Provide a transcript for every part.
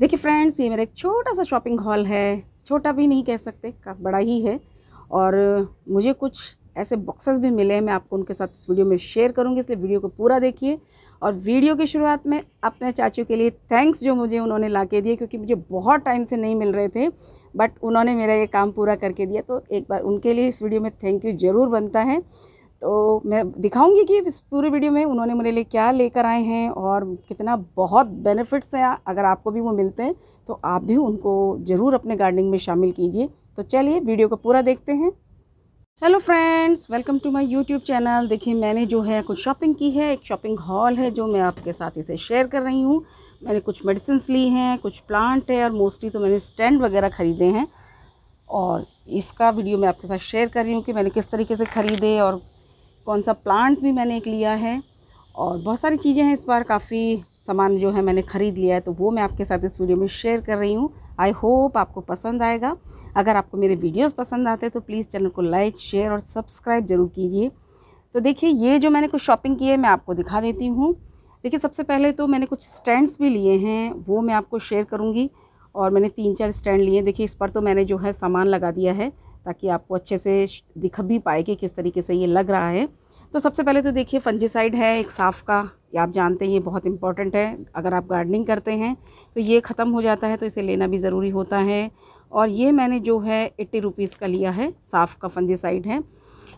देखिए फ्रेंड्स ये मेरा एक छोटा सा शॉपिंग हॉल है छोटा भी नहीं कह सकते काफ़ी बड़ा ही है और मुझे कुछ ऐसे बॉक्सेस भी मिले हैं मैं आपको उनके साथ इस वीडियो में शेयर करूँगी इसलिए वीडियो को पूरा देखिए और वीडियो की शुरुआत में अपने चाचू के लिए थैंक्स जो मुझे उन्होंने ला के दिए क्योंकि मुझे बहुत टाइम से नहीं मिल रहे थे बट उन्होंने मेरा ये काम पूरा करके दिया तो एक बार उनके लिए इस वीडियो में थैंक यू ज़रूर बनता है तो मैं दिखाऊंगी कि इस पूरे वीडियो में उन्होंने मेरे लिए क्या लेकर आए हैं और कितना बहुत बेनिफिट्स हैं अगर आपको भी वो मिलते हैं तो आप भी उनको ज़रूर अपने गार्डनिंग में शामिल कीजिए तो चलिए वीडियो को पूरा देखते हैं hello friends welcome to my YouTube channel देखिए मैंने जो है कुछ शॉपिंग की है एक शॉपिंग हॉल है जो मैं आपके साथ इसे शेयर कर रही हूँ मैंने कुछ मेडिसिन ली हैं कुछ प्लांट है और मोस्टली तो मैंने स्टैंड वगैरह ख़रीदे हैं और इसका वीडियो मैं आपके साथ शेयर कर रही हूँ कि मैंने किस तरीके से ख़रीदे और कौन सा प्लांट्स भी मैंने एक लिया है और बहुत सारी चीज़ें हैं इस बार काफ़ी सामान जो है मैंने ख़रीद लिया है तो वो मैं आपके साथ इस वीडियो में शेयर कर रही हूँ आई होप आपको पसंद आएगा अगर आपको मेरे वीडियोस पसंद आते हैं तो प्लीज़ चैनल को लाइक शेयर और सब्सक्राइब ज़रूर कीजिए तो देखिए ये जो मैंने कुछ शॉपिंग की है मैं आपको दिखा देती हूँ देखिए सबसे पहले तो मैंने कुछ स्टैंड्स भी लिए हैं वो मैं आपको शेयर करूँगी और मैंने तीन चार स्टैंड लिए देखिए इस पर तो मैंने जो है सामान लगा दिया है ताकि आपको अच्छे से दिख भी पाए कि किस तरीके से ये लग रहा है तो सबसे पहले तो देखिए फंजीसाइड है एक साफ़ का ये आप जानते हैं ये बहुत इंपॉर्टेंट है अगर आप गार्डनिंग करते हैं तो ये ख़त्म हो जाता है तो इसे लेना भी ज़रूरी होता है और ये मैंने जो है एट्टी रुपीज़ का लिया है साफ़ का फंजीसाइड है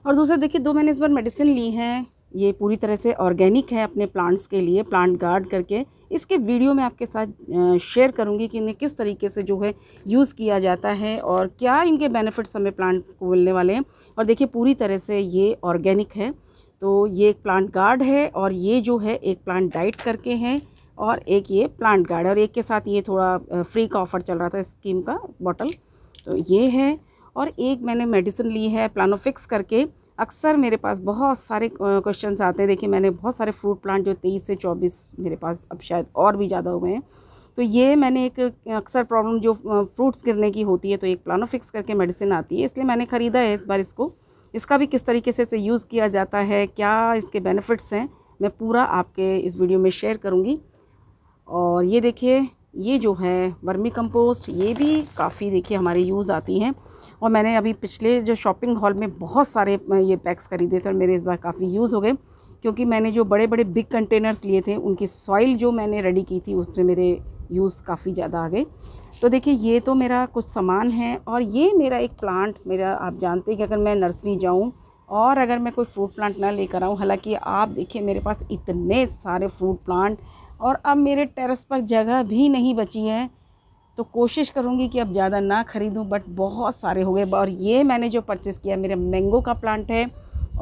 और दूसरा देखिए दो मैंने इस बार मेडिसिन ली है ये पूरी तरह से ऑर्गेनिक है अपने प्लांट्स के लिए प्लांट गार्ड करके इसके वीडियो में आपके साथ शेयर करूंगी कि इन्हें किस तरीके से जो है यूज़ किया जाता है और क्या इनके बेनिफिट्स हमें प्लांट को मिलने वाले हैं और देखिए पूरी तरह से ये ऑर्गेनिक है तो ये एक प्लांट गार्ड है और ये जो है एक प्लांट डाइट करके है और एक ये प्लांट गार्ड और एक के साथ ये थोड़ा फ्री का ऑफ़र चल रहा था स्कीम का बॉटल तो ये है और एक मैंने मेडिसिन ली है प्लानोफिक्स करके अक्सर मेरे पास बहुत सारे क्वेश्चन आते हैं देखिए मैंने बहुत सारे फ्रूट प्लांट जो तेईस से चौबीस मेरे पास अब शायद और भी ज़्यादा हुए हैं तो ये मैंने एक अक्सर प्रॉब्लम जो फ्रूट्स गिरने की होती है तो एक प्लानोफिक्स करके मेडिसिन आती है इसलिए मैंने ख़रीदा है इस बार इसको इसका भी किस तरीके से इसे यूज़ किया जाता है क्या इसके बेनिफिट्स हैं मैं पूरा आपके इस वीडियो में शेयर करूँगी और ये देखिए ये जो है वर्मी कंपोस्ट ये भी काफ़ी देखिए हमारे यूज़ आती हैं और मैंने अभी पिछले जो शॉपिंग हॉल में बहुत सारे ये पैक्स खरीदे थे और मेरे इस बार काफ़ी यूज़ हो गए क्योंकि मैंने जो बड़े बड़े बिग कंटेनर्स लिए थे उनकी सॉइल जो मैंने रेडी की थी उसमें मेरे यूज़ काफ़ी ज़्यादा आ गए तो देखिए ये तो मेरा कुछ सामान है और ये मेरा एक प्लांट मेरा आप जानते हैं कि अगर मैं नर्सरी जाऊँ और अगर मैं कोई फ्रूट प्लांट ना लेकर आऊँ हालांकि आप देखिए मेरे पास इतने सारे फ्रूट प्लांट और अब मेरे टेरेस पर जगह भी नहीं बची है तो कोशिश करूँगी कि अब ज़्यादा ना ख़रीदूँ बट बहुत सारे हो गए और ये मैंने जो परचेस किया मेरे मैंगो का प्लांट है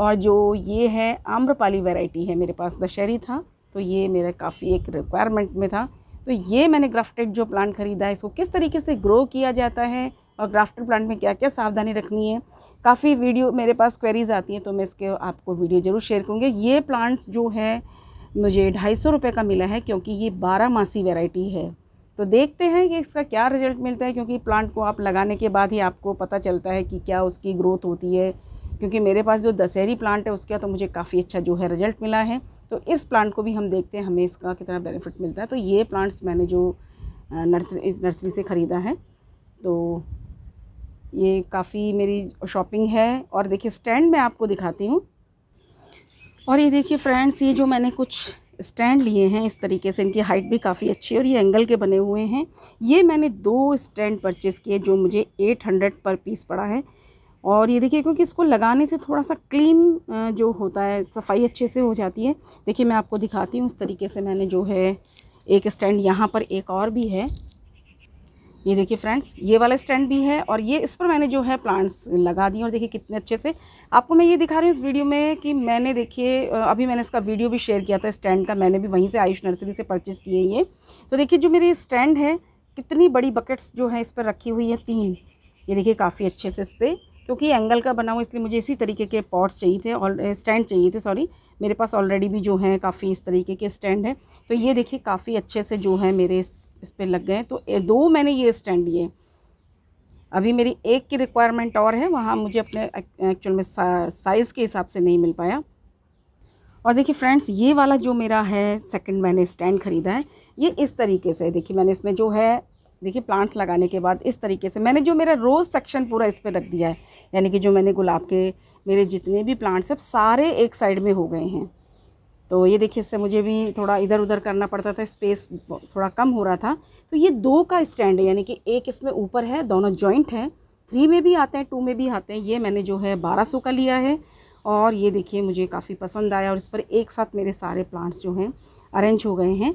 और जो ये है आम्रपाली वैरायटी है मेरे पास दशहरी था तो ये मेरा काफ़ी एक रिक्वायरमेंट में था तो ये मैंने ग्राफ्टेड जो प्लांट ख़रीदा है इसको किस तरीके से ग्रो किया जाता है और ग्राफ्टेड प्लांट में क्या क्या सावधानी रखनी है काफ़ी वीडियो मेरे पास क्वेरीज आती हैं तो मैं इसके आपको वीडियो ज़रूर शेयर करूँगी ये प्लांट्स जो है मुझे ढाई सौ रुपये का मिला है क्योंकि ये बारह मासी वेराइटी है तो देखते हैं कि इसका क्या रिजल्ट मिलता है क्योंकि प्लांट को आप लगाने के बाद ही आपको पता चलता है कि क्या उसकी ग्रोथ होती है क्योंकि मेरे पास जो दशहरी प्लांट है उसका तो मुझे काफ़ी अच्छा जो है रिजल्ट मिला है तो इस प्लांट को भी हम देखते हैं हमें इसका कितना बेनिफिट मिलता है तो ये प्लांट्स मैंने जो नर्सरी इस नर्सरी से ख़रीदा है तो ये काफ़ी मेरी शॉपिंग है और देखिए स्टैंड मैं आपको दिखाती हूँ और ये देखिए फ्रेंड्स ये जो मैंने कुछ स्टैंड लिए हैं इस तरीके से इनकी हाइट भी काफ़ी अच्छी है और ये एंगल के बने हुए हैं ये मैंने दो स्टैंड परचेज़ किए जो मुझे एट हंड्रेड पर पीस पड़ा है और ये देखिए क्योंकि इसको लगाने से थोड़ा सा क्लीन जो होता है सफाई अच्छे से हो जाती है देखिए मैं आपको दिखाती हूँ उस तरीके से मैंने जो है एक स्टैंड यहाँ पर एक और भी है ये देखिए फ्रेंड्स ये वाला स्टैंड भी है और ये इस पर मैंने जो है प्लांट्स लगा दिए और देखिए कितने अच्छे से आपको मैं ये दिखा रही हूँ इस वीडियो में कि मैंने देखिए अभी मैंने इसका वीडियो भी शेयर किया था स्टैंड का मैंने भी वहीं से आयुष नर्सरी से परचेज़ किए ये तो देखिए जो मेरी स्टैंड है कितनी बड़ी बकेट्स जो है इस पर रखी हुई है तीन ये देखिए काफ़ी अच्छे से इस पर क्योंकि एंगल का बना हुआ इसलिए मुझे इसी तरीके के पॉट्स चाहिए थे और स्टैंड चाहिए थे सॉरी मेरे पास ऑलरेडी भी जो है काफ़ी इस तरीके के स्टैंड हैं तो ये देखिए काफ़ी अच्छे से जो है मेरे इस, इस पर लग गए तो दो मैंने ये स्टैंड लिए अभी मेरी एक की रिक्वायरमेंट और है वहाँ मुझे अपने एक्चुअल में साइज़ के हिसाब से नहीं मिल पाया और देखिए फ्रेंड्स ये वाला जो मेरा है सेकंड मैंने स्टैंड ख़रीदा है ये इस तरीके से देखिए मैंने इसमें जो है देखिए प्लांट्स लगाने के बाद इस तरीके से मैंने जो मेरा रोज़ सेक्शन पूरा इस पर रख दिया है यानी कि जो मैंने गुलाब के मेरे जितने भी प्लांट्स हैं सारे एक साइड में हो गए हैं तो ये देखिए इससे मुझे भी थोड़ा इधर उधर करना पड़ता था स्पेस थोड़ा कम हो रहा था तो ये दो का स्टैंड है यानी कि एक इसमें ऊपर है दोनों जॉइंट हैं थ्री में भी आते हैं टू में भी आते हैं ये मैंने जो है बारह सौ का लिया है और ये देखिए मुझे काफ़ी पसंद आया और इस पर एक साथ मेरे सारे प्लांट्स जो हैं अरेंज हो गए हैं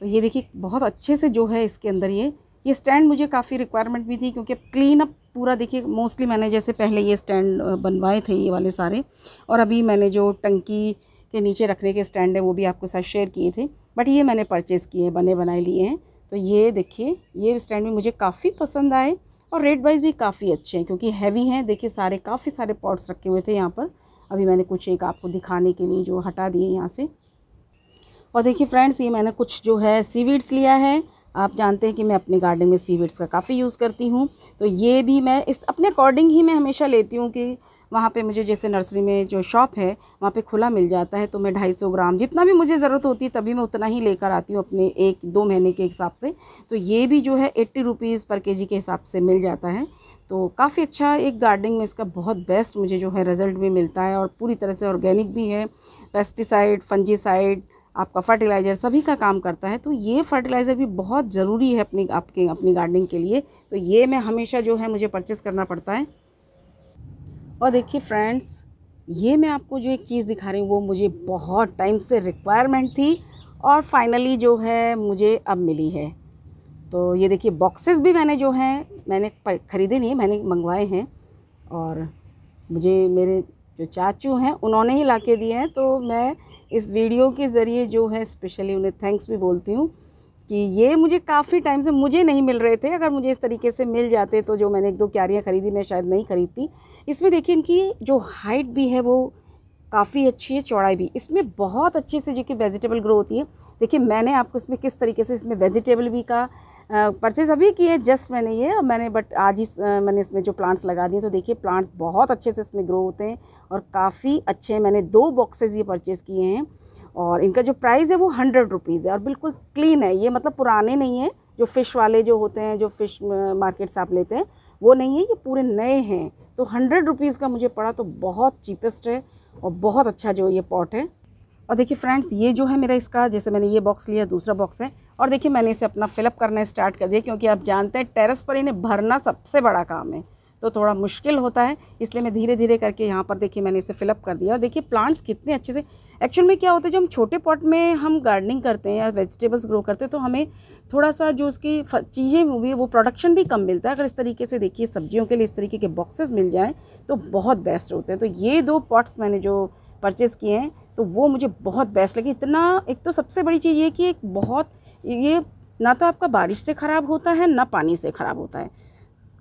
तो ये देखिए बहुत अच्छे से जो है इसके अंदर ये ये स्टैंड मुझे काफ़ी रिक्वायरमेंट भी थी क्योंकि क्लीन अप पूरा देखिए मोस्टली मैंने जैसे पहले ये स्टैंड बनवाए थे ये वाले सारे और अभी मैंने जो टंकी के नीचे रखने के स्टैंड है वो भी आपके साथ शेयर किए थे बट ये मैंने परचेज़ किए बने बनाए लिए हैं तो ये देखिए ये स्टैंड भी मुझे काफ़ी पसंद आए और रेट वाइज भी काफ़ी अच्छे हैं क्योंकि हैवी हैं देखिए सारे काफ़ी सारे पॉट्स रखे हुए थे यहाँ पर अभी मैंने कुछ एक आपको दिखाने के लिए जो हटा दिए यहाँ से और देखिए फ्रेंड्स ये मैंने कुछ जो है सीवीड्स लिया है आप जानते हैं कि मैं अपने गार्डन में सीविड्स का काफ़ी यूज़ करती हूँ तो ये भी मैं इस अपने अकॉर्डिंग ही मैं हमेशा लेती हूँ कि वहाँ पे मुझे जैसे नर्सरी में जो शॉप है वहाँ पे खुला मिल जाता है तो मैं ढाई सौ ग्राम जितना भी मुझे ज़रूरत होती है तभी मैं उतना ही लेकर आती हूँ अपने एक दो महीने के हिसाब से तो ये भी जो है एट्टी रुपीज़ पर के जी के हिसाब से मिल जाता है तो काफ़ी अच्छा एक गार्डनिंग में इसका बहुत बेस्ट मुझे जो है रिज़ल्ट भी मिलता है और पूरी तरह से ऑर्गेनिक भी है पेस्टिसाइड फंजीसाइड आपका फर्टिलाइज़र सभी का काम करता है तो ये फर्टिलाइज़र भी बहुत ज़रूरी है अपनी आपके अपनी गार्डनिंग के लिए तो ये मैं हमेशा जो है मुझे परचेस करना पड़ता है और देखिए फ्रेंड्स ये मैं आपको जो एक चीज़ दिखा रही हूँ वो मुझे बहुत टाइम से रिक्वायरमेंट थी और फाइनली जो है मुझे अब मिली है तो ये देखिए बॉक्सेस भी मैंने जो हैं मैंने ख़रीदे नहीं मैंने मंगवाए हैं और मुझे मेरे जो चाचू हैं उन्होंने ही ला के दिए हैं तो मैं इस वीडियो के ज़रिए जो है स्पेशली उन्हें थैंक्स भी बोलती हूँ कि ये मुझे काफ़ी टाइम से मुझे नहीं मिल रहे थे अगर मुझे इस तरीके से मिल जाते तो जो मैंने एक दो क्यारियाँ ख़रीदी मैं शायद नहीं ख़रीदती इसमें देखिए इनकी जो हाइट भी है वो काफ़ी अच्छी है चौड़ाई भी इसमें बहुत अच्छे से जो कि वेजिटेबल ग्रो होती है देखिए मैंने आपको इसमें किस तरीके से इसमें वेजिटेबल भी का परचेज़ अभी किए जस्ट मैंने ये और मैंने बट आज ही मैंने इसमें जो प्लांट्स लगा दिए तो देखिए प्लांट्स बहुत अच्छे से इसमें ग्रो होते हैं और काफ़ी अच्छे हैं मैंने दो बॉक्सेज़ ये परचेज़ किए हैं और इनका जो प्राइस है वो हंड्रेड रुपीज़ है और बिल्कुल क्लीन है ये मतलब पुराने नहीं हैं जो फ़िश वाले जो होते हैं जो फ़िश मार्केट से आप लेते हैं वो नहीं है ये पूरे नए हैं तो हंड्रेड रुपीज़ का मुझे पड़ा तो बहुत चीपेस्ट है और बहुत अच्छा जो ये पॉट है और देखिए फ्रेंड्स ये जो है मेरा इसका जैसे मैंने ये बॉक्स लिया दूसरा बॉक्स है और देखिए मैंने इसे अपना फिलअप करना स्टार्ट कर दिया क्योंकि आप जानते हैं टेरेस पर इन्हें भरना सबसे बड़ा काम है तो थोड़ा मुश्किल होता है इसलिए मैं धीरे धीरे करके यहाँ पर देखिए मैंने इसे फिलअप कर दिया और देखिए प्लांट्स कितने अच्छे से एक्चुअल में क्या होता है जब हम छोटे पॉट में हम गार्डनिंग करते हैं या वेजिटेबल्स ग्रो करते हैं तो हमें थोड़ा सा जो उसकी चीज़ें हुई है वो प्रोडक्शन भी कम मिलता है अगर इस तरीके से देखिए सब्जियों के लिए इस तरीके के बॉक्सेस मिल जाएँ तो बहुत बेस्ट होते हैं तो ये दो पॉट्स मैंने जो परचेज़ किए हैं तो वो मुझे बहुत बेस्ट लगे इतना एक तो सबसे बड़ी चीज़ ये कि एक बहुत ये ना तो आपका बारिश से ख़राब होता है ना पानी से ख़राब होता है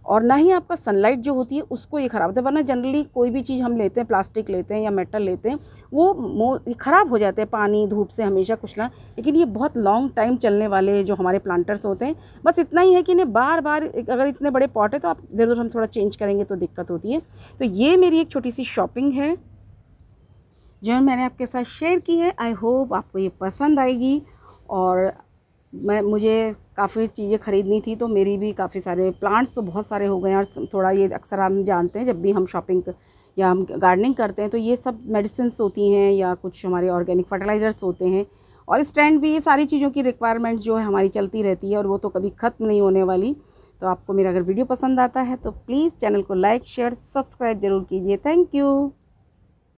और ना ही आपका सनलाइट जो होती है उसको ये ख़राब होता है वरना जनरली कोई भी चीज़ हम लेते हैं प्लास्टिक लेते हैं या मेटल लेते हैं वो ख़राब हो जाते हैं पानी धूप से हमेशा कुछ ना लेकिन ये बहुत लॉन्ग टाइम चलने वाले जो हमारे प्लांटर्स होते हैं बस इतना ही है कि इन्हें बार बार अगर इतने बड़े पॉट है तो आप इधर उधर हम थोड़ा चेंज करेंगे तो दिक्कत होती है तो ये मेरी एक छोटी सी शॉपिंग है जो मैंने आपके साथ शेयर की है आई होप आपको ये पसंद आएगी और मैं मुझे काफ़ी चीज़ें ख़रीदनी थी तो मेरी भी काफ़ी सारे प्लांट्स तो बहुत सारे हो गए हैं और थोड़ा ये अक्सर हम जानते हैं जब भी हम शॉपिंग या हम गार्डनिंग करते हैं तो ये सब मेडिसिन होती हैं या कुछ हमारे ऑर्गेनिक फर्टिलाइज़र्स होते हैं और स्टैंड भी ये सारी चीज़ों की रिक्वायरमेंट जो है हमारी चलती रहती है और वो तो कभी ख़त्म नहीं होने वाली तो आपको मेरा अगर वीडियो पसंद आता है तो प्लीज़ चैनल को लाइक शेयर सब्सक्राइब ज़रूर कीजिए थैंक यू